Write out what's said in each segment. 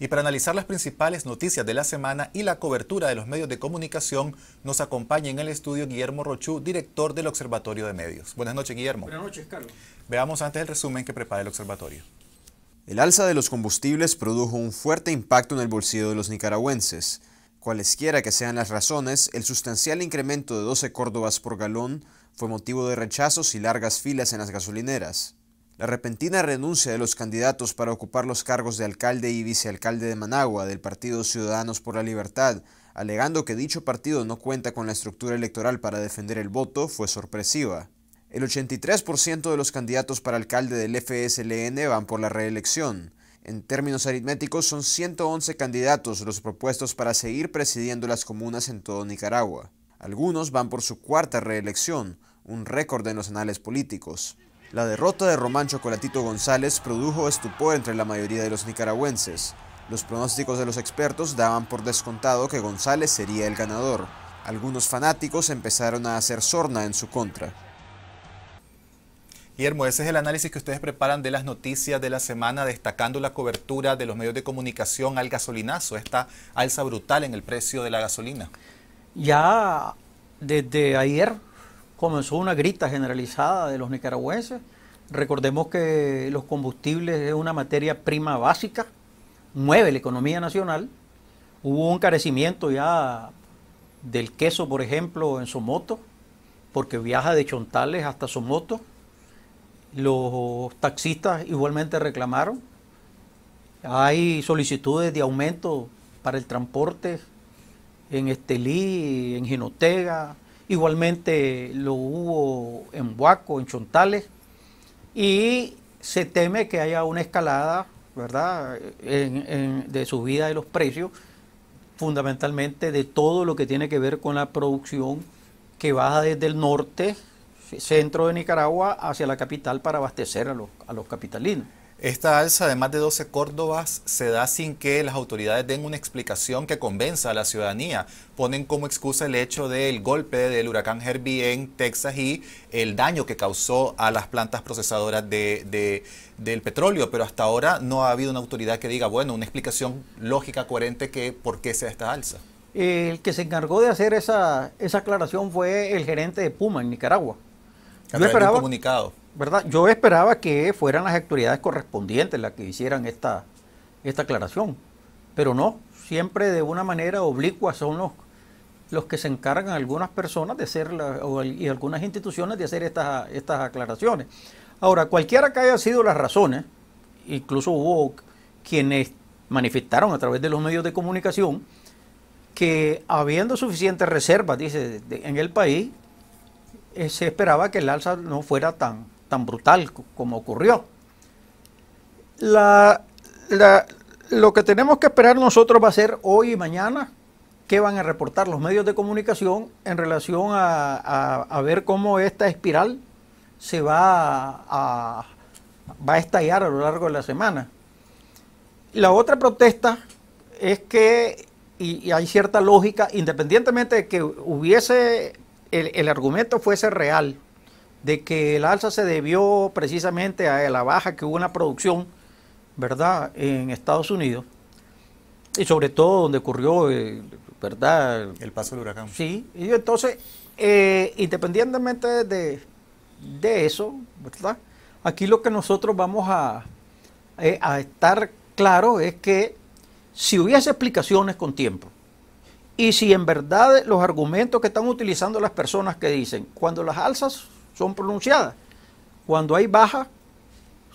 Y para analizar las principales noticias de la semana y la cobertura de los medios de comunicación, nos acompaña en el estudio Guillermo Rochú, director del Observatorio de Medios. Buenas noches, Guillermo. Buenas noches, Carlos. Veamos antes el resumen que prepara el observatorio. El alza de los combustibles produjo un fuerte impacto en el bolsillo de los nicaragüenses. Cualesquiera que sean las razones, el sustancial incremento de 12 córdobas por galón fue motivo de rechazos y largas filas en las gasolineras. La repentina renuncia de los candidatos para ocupar los cargos de alcalde y vicealcalde de Managua del Partido Ciudadanos por la Libertad, alegando que dicho partido no cuenta con la estructura electoral para defender el voto, fue sorpresiva. El 83% de los candidatos para alcalde del FSLN van por la reelección. En términos aritméticos, son 111 candidatos los propuestos para seguir presidiendo las comunas en todo Nicaragua. Algunos van por su cuarta reelección, un récord en los anales políticos. La derrota de Román Chocolatito González produjo estupor entre la mayoría de los nicaragüenses. Los pronósticos de los expertos daban por descontado que González sería el ganador. Algunos fanáticos empezaron a hacer sorna en su contra. Guillermo, ese es el análisis que ustedes preparan de las noticias de la semana, destacando la cobertura de los medios de comunicación al gasolinazo, esta alza brutal en el precio de la gasolina. Ya desde ayer comenzó una grita generalizada de los nicaragüenses. Recordemos que los combustibles es una materia prima básica, mueve la economía nacional. Hubo un carecimiento ya del queso, por ejemplo, en Somoto, porque viaja de Chontales hasta Somoto. Los taxistas igualmente reclamaron. Hay solicitudes de aumento para el transporte en Estelí, en Ginotega, Igualmente lo hubo en Huaco, en Chontales, y se teme que haya una escalada, ¿verdad?, de subida de los precios, fundamentalmente de todo lo que tiene que ver con la producción que baja desde el norte, centro de Nicaragua, hacia la capital para abastecer a los, a los capitalinos. Esta alza de más de 12 Córdobas se da sin que las autoridades den una explicación que convenza a la ciudadanía. Ponen como excusa el hecho del golpe del huracán Herbie en Texas y el daño que causó a las plantas procesadoras del petróleo, pero hasta ahora no ha habido una autoridad que diga, bueno, una explicación lógica, coherente, que por qué sea esta alza. El que se encargó de hacer esa, esa aclaración fue el gerente de Puma en Nicaragua. comunicado yo esperaba que fueran las autoridades correspondientes las que hicieran esta, esta aclaración, pero no, siempre de una manera oblicua son los, los que se encargan algunas personas de hacer y algunas instituciones de hacer estas, estas aclaraciones. Ahora, cualquiera que haya sido las razones, incluso hubo quienes manifestaron a través de los medios de comunicación que habiendo suficientes reservas, dice, en el país, eh, se esperaba que el alza no fuera tan, tan brutal como ocurrió. lo que tenemos que esperar nosotros va a ser hoy y mañana qué van a reportar los medios de comunicación en relación a, ver cómo esta espiral se va a, estallar a lo largo de la semana. La otra protesta es que, y, hay cierta lógica, independientemente de que hubiese, el argumento fuese real, de que el alza se debió precisamente a la baja que hubo en la producción, ¿verdad?, en Estados Unidos, y sobre todo donde ocurrió, eh, ¿verdad? El paso del huracán. Sí, y entonces, eh, independientemente de, eso, ¿verdad? Aquí lo que nosotros vamos a, eh, a estar claro es que si hubiese explicaciones con tiempo, y si en verdad los argumentos que están utilizando las personas que dicen, cuando las alzas son pronunciadas. Cuando hay bajas,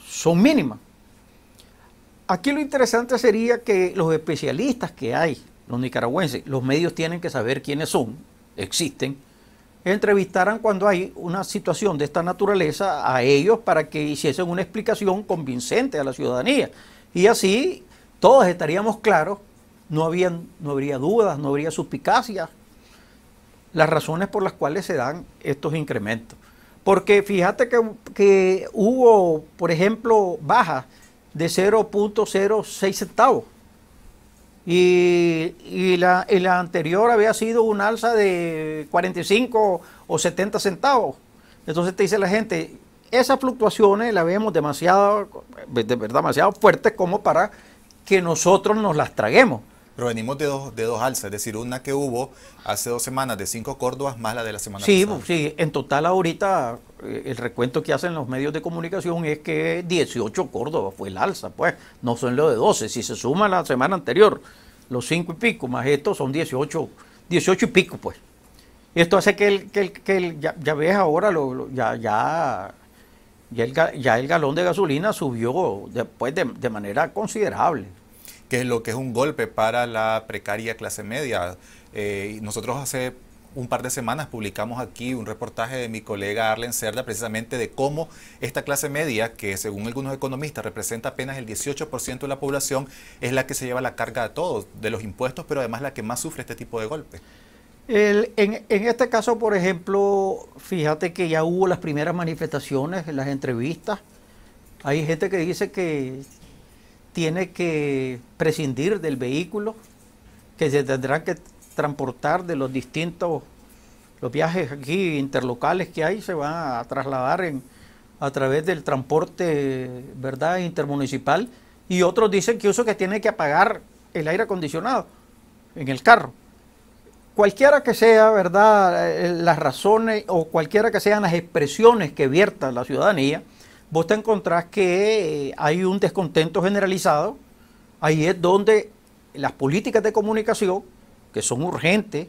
son mínimas. Aquí lo interesante sería que los especialistas que hay, los nicaragüenses, los medios tienen que saber quiénes son, existen, entrevistaran cuando hay una situación de esta naturaleza a ellos para que hiciesen una explicación convincente a la ciudadanía. Y así todos estaríamos claros, no, habían, no habría dudas, no habría suspicacias, las razones por las cuales se dan estos incrementos. Porque fíjate que, hubo, por ejemplo, baja de 0.06 centavos. Y, y, la, anterior había sido un alza de 45 o 70 centavos. Entonces te dice la gente, esas fluctuaciones las vemos demasiado, de verdad, demasiado fuertes como para que nosotros nos las traguemos pero venimos de dos, de dos alzas, es decir, una que hubo hace dos semanas de cinco Córdobas más la de la semana sí, Sí, en total ahorita eh, el recuento que hacen los medios de comunicación es que 18 Córdobas fue el alza, pues no son lo de 12, si se suma la semana anterior, los cinco y pico más estos son 18, 18 y pico, pues. Esto hace que el, que ya, ves ahora, lo, ya, ya, ya, el, ya el galón de gasolina subió después de manera considerable que es lo que es un golpe para la precaria clase media. Eh, nosotros hace un par de semanas publicamos aquí un reportaje de mi colega Arlen Cerda precisamente de cómo esta clase media, que según algunos economistas representa apenas el 18% de la población, es la que se lleva la carga de todos, de los impuestos, pero además la que más sufre este tipo de golpes. en, en, este caso, por ejemplo, fíjate que ya hubo las primeras manifestaciones, las entrevistas. Hay gente que dice que tiene que prescindir del vehículo, que se tendrá que transportar de los distintos, los viajes aquí interlocales que hay, se van a trasladar a través del transporte ¿verdad? intermunicipal y otros dicen que uso que tiene que apagar el aire acondicionado en el carro. Cualquiera que sea, ¿verdad?, eh, las razones o cualquiera que sean las expresiones que vierta la ciudadanía, vos te encontrás que eh, hay un descontento generalizado. Ahí es donde las políticas de comunicación, que son urgentes,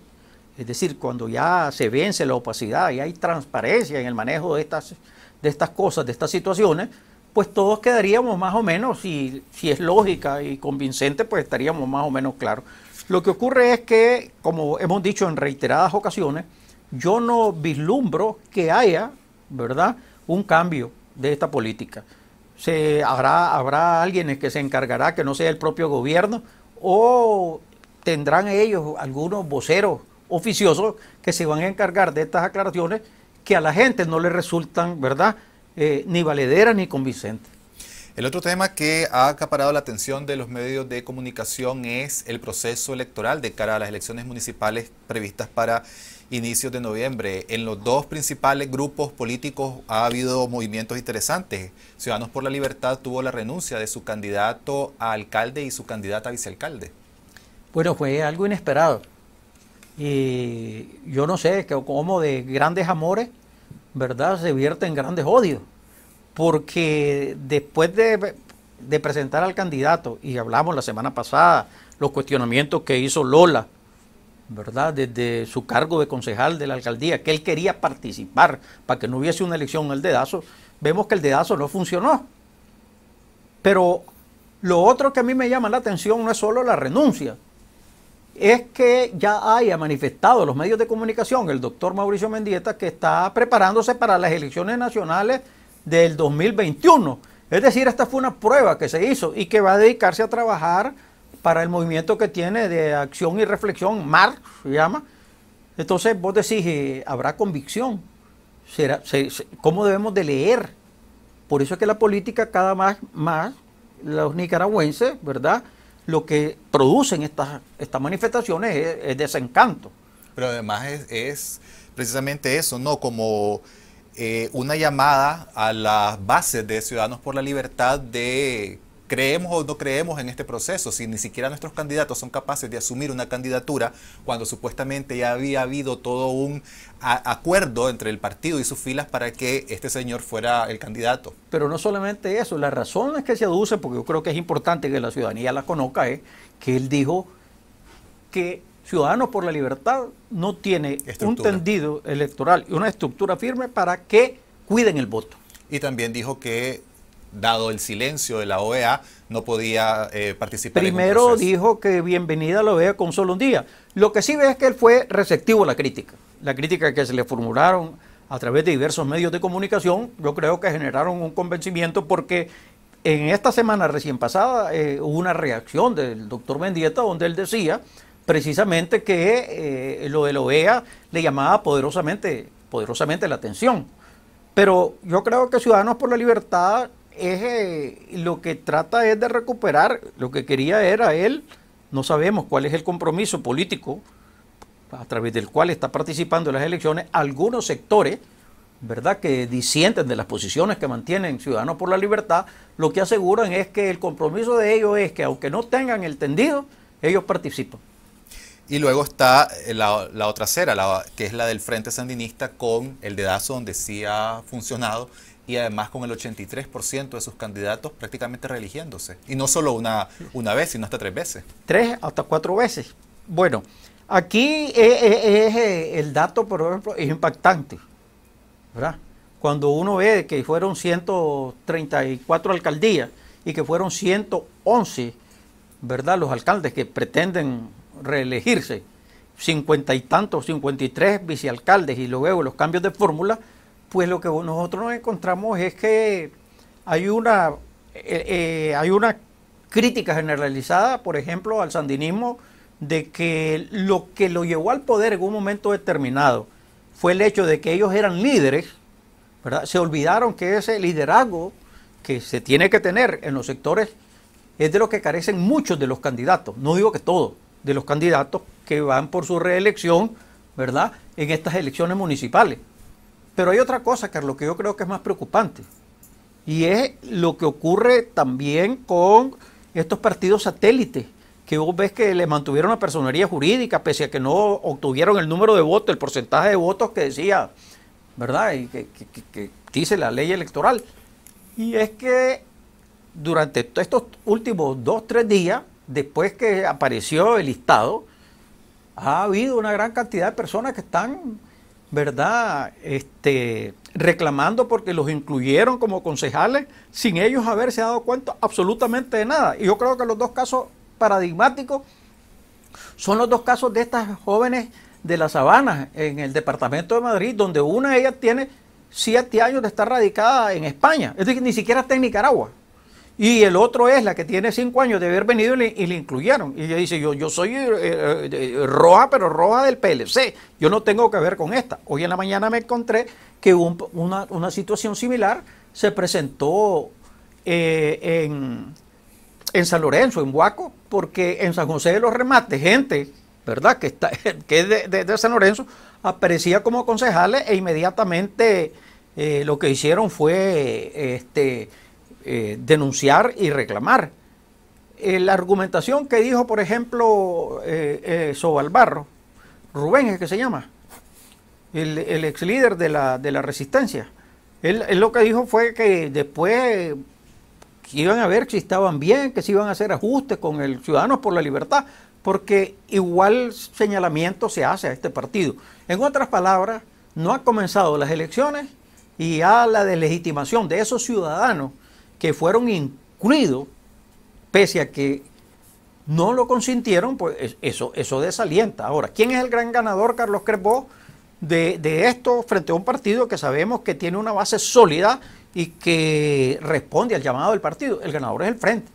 es decir, cuando ya se vence la opacidad y hay transparencia en el manejo de estas, de estas cosas, de estas situaciones, pues todos quedaríamos más o menos, y si es lógica y convincente, pues estaríamos más o menos claros. Lo que ocurre es que, como hemos dicho en reiteradas ocasiones, yo no vislumbro que haya, ¿verdad?, un cambio de esta política. Se, habrá, habrá alguien que se encargará, que no sea el propio gobierno, o tendrán ellos algunos voceros oficiosos que se van a encargar de estas aclaraciones que a la gente no le resultan, ¿verdad?, eh, ni valederas ni convincentes. El otro tema que ha acaparado la atención de los medios de comunicación es el proceso electoral de cara a las elecciones municipales previstas para inicios de noviembre. En los dos principales grupos políticos ha habido movimientos interesantes. Ciudadanos por la Libertad tuvo la renuncia de su candidato a alcalde y su candidata a vicealcalde. Bueno, fue algo inesperado. Y yo no sé cómo de grandes amores, ¿verdad? Se vierte en grandes odios. Porque después de presentar al candidato, y hablamos la semana pasada, los cuestionamientos que hizo Lola ¿verdad? Desde su cargo de concejal de la alcaldía, que él quería participar para que no hubiese una elección al dedazo, vemos que el dedazo no funcionó. Pero lo otro que a mí me llama la atención no es solo la renuncia, es que ya haya manifestado los medios de comunicación el doctor Mauricio Mendieta que está preparándose para las elecciones nacionales del 2021. Es decir, esta fue una prueba que se hizo y que va a dedicarse a trabajar para el movimiento que tiene de acción y reflexión, MAR, se llama. Entonces vos decís, eh, habrá convicción. ¿Será, ¿Cómo debemos de leer? Por eso es que la política cada más, más los nicaragüenses, ¿verdad? Lo que producen estas, estas manifestaciones es, desencanto. Pero además es, precisamente eso, ¿no? Como eh, una llamada a las bases de Ciudadanos por la Libertad de creemos o no creemos en este proceso, si ni siquiera nuestros candidatos son capaces de asumir una candidatura cuando supuestamente ya había habido todo un acuerdo entre el partido y sus filas para que este señor fuera el candidato. Pero no solamente eso, la razón es que se aduce, porque yo creo que es importante que la ciudadanía la conozca, es que él dijo que Ciudadanos por la Libertad no tiene un tendido electoral y una estructura firme para que cuiden el voto. Y también dijo que dado el silencio de la OEA, no podía eh, participar. Primero dijo que bienvenida a la OEA con solo un día. Lo que sí ve es que él fue receptivo a la crítica. La crítica que se le formularon a través de diversos medios de comunicación, yo creo que generaron un convencimiento porque en esta semana recién pasada eh, hubo una reacción del doctor Mendieta donde él decía precisamente que eh, lo de la OEA le llamaba poderosamente, poderosamente la atención. Pero yo creo que Ciudadanos por la Libertad es, eh, lo que trata es de recuperar, lo que quería era él, no sabemos cuál es el compromiso político a través del cual está participando en las elecciones algunos sectores, ¿verdad?, que disienten de las posiciones que mantienen Ciudadanos por la Libertad, lo que aseguran es que el compromiso de ellos es que aunque no tengan el tendido, ellos participan. Y luego está eh, la, otra cera, la, que es la del Frente Sandinista con el dedazo donde sí ha funcionado, y además con el 83% de sus candidatos prácticamente reeligiéndose. Y no solo una, una vez, sino hasta tres veces. Tres, hasta cuatro veces. Bueno, aquí e, e, es, eh, el dato, por ejemplo, es impactante. Cuando uno ve que fueron 134 alcaldías y que fueron 111, ¿verdad? Los alcaldes que pretenden reelegirse, cincuenta y tantos, 53 vicealcaldes y luego los cambios de fórmula, pues lo que nosotros nos encontramos es que hay una, eh, eh, hay una crítica generalizada, por ejemplo, al sandinismo, de que lo que lo llevó al poder en un momento determinado fue el hecho de que ellos eran líderes, ¿verdad? Se olvidaron que ese liderazgo que se tiene que tener en los sectores es de lo que carecen muchos de los candidatos, no digo que todos, de los candidatos que van por su reelección, ¿verdad? En estas elecciones municipales. Pero hay otra cosa, Carlos, que yo creo que es más preocupante. Y es lo que ocurre también con estos partidos satélites, que vos ves que le mantuvieron la personería jurídica, pese a que no obtuvieron el número de votos, el porcentaje de votos que decía, ¿verdad? Y que, dice la ley electoral. Y es que durante estos últimos dos, tres días, después que apareció el listado, ha habido una gran cantidad de personas que están ¿verdad? Este, reclamando porque los incluyeron como concejales sin ellos haberse dado cuenta absolutamente de nada. Y yo creo que los dos casos paradigmáticos son los dos casos de estas jóvenes de la sabana en el departamento de Madrid, donde una de ellas tiene siete años de estar radicada en España, es decir, ni siquiera está en Nicaragua. Y el otro es la que tiene cinco años de haber venido y le, incluyeron. Y ella dice, yo, yo soy eh, eh, eh, roja, pero roja del PLC. Yo no tengo que ver con esta. Hoy en la mañana me encontré que una, situación similar se presentó en, San Lorenzo, en Huaco, porque en San José de los Remates, gente, ¿verdad? Que, está, que es de, San Lorenzo, aparecía como concejales e inmediatamente lo que hicieron fue... este eh, denunciar y reclamar. Eh, la argumentación que dijo, por ejemplo, eh, Sobalbarro, Rubén es que se llama, el, ex líder de la, resistencia, él, lo que dijo fue que después iban a ver si estaban bien, que se iban a hacer ajustes con el Ciudadanos por la Libertad, porque igual señalamiento se hace a este partido. En otras palabras, no ha comenzado las elecciones y a la deslegitimación de esos ciudadanos que fueron incluidos, pese a que no lo consintieron, pues eso, eso desalienta. Ahora, ¿quién es el gran ganador, Carlos Crespo, de, de esto frente a un partido que sabemos que tiene una base sólida y que responde al llamado del partido? El ganador es el frente.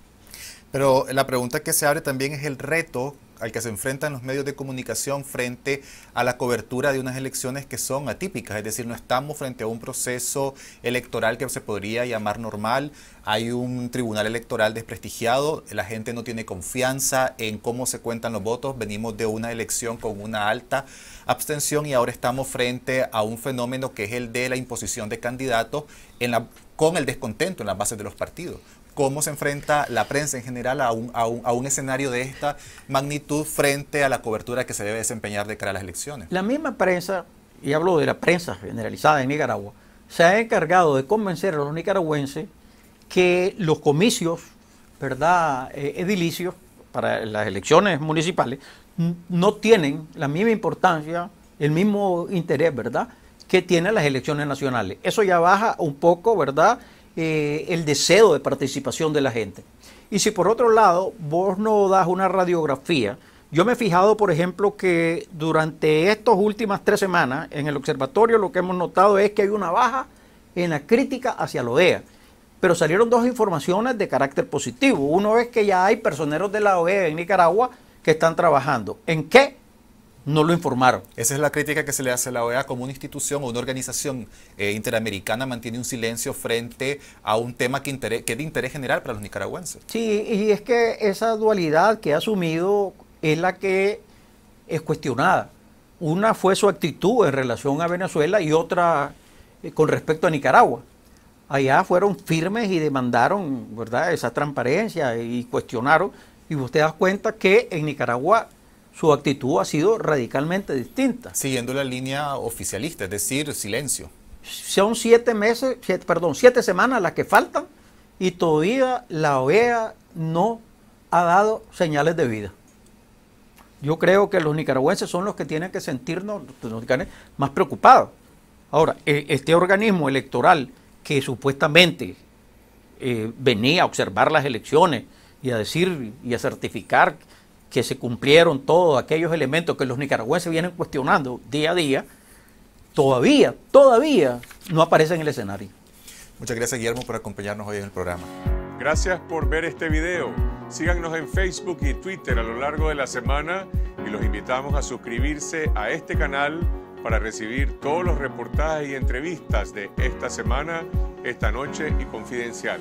Pero la pregunta que se abre también es el reto al que se enfrentan los medios de comunicación frente a la cobertura de unas elecciones que son atípicas, es decir, no estamos frente a un proceso electoral que se podría llamar normal, hay un tribunal electoral desprestigiado, la gente no tiene confianza en cómo se cuentan los votos, venimos de una elección con una alta abstención y ahora estamos frente a un fenómeno que es el de la imposición de candidatos con el descontento en las bases de los partidos cómo se enfrenta la prensa en general a un, a, un, escenario de esta magnitud frente a la cobertura que se debe desempeñar de cara a las elecciones. La misma prensa, y hablo de la prensa generalizada en Nicaragua, se ha encargado de convencer a los nicaragüenses que los comicios, ¿verdad?, eh, edilicios para las elecciones municipales no tienen la misma importancia, el mismo interés, ¿verdad?, que tienen las elecciones nacionales. Eso ya baja un poco, ¿verdad?, eh, el deseo de participación de la gente. Y si por otro lado vos no das una radiografía, yo me he fijado, por ejemplo, que durante estas últimas tres semanas en el observatorio lo que hemos notado es que hay una baja en la crítica hacia la OEA. Pero salieron dos informaciones de carácter positivo. Uno es que ya hay personeros de la OEA en Nicaragua que están trabajando. ¿En qué? no lo informaron. Esa es la crítica que se le hace a la OEA como una institución o una organización eh, interamericana mantiene un silencio frente a un tema que, es de interés general para los nicaragüenses. Sí, y es que esa dualidad que ha asumido es la que es cuestionada. Una fue su actitud en relación a Venezuela y otra eh, con respecto a Nicaragua. Allá fueron firmes y demandaron, ¿verdad?, esa transparencia y cuestionaron. Y usted da cuenta que en Nicaragua su actitud ha sido radicalmente distinta. Siguiendo la línea oficialista, es decir, silencio. Son siete meses, perdón, siete semanas las que faltan y todavía la OEA no ha dado señales de vida. Yo creo que los nicaragüenses son los que tienen que sentirnos más preocupados. Ahora, e, este organismo electoral que supuestamente eh, venía a observar las elecciones y a decir y a certificar que se cumplieron todos aquellos elementos que los nicaragüenses vienen cuestionando día a día, todavía, todavía no aparecen en el escenario. Muchas gracias Guillermo por acompañarnos hoy en el programa. Gracias por ver este video. Síganos en Facebook y Twitter a lo largo de la semana y los invitamos a suscribirse a este canal para recibir todos los reportajes y entrevistas de esta semana, esta noche y confidencial.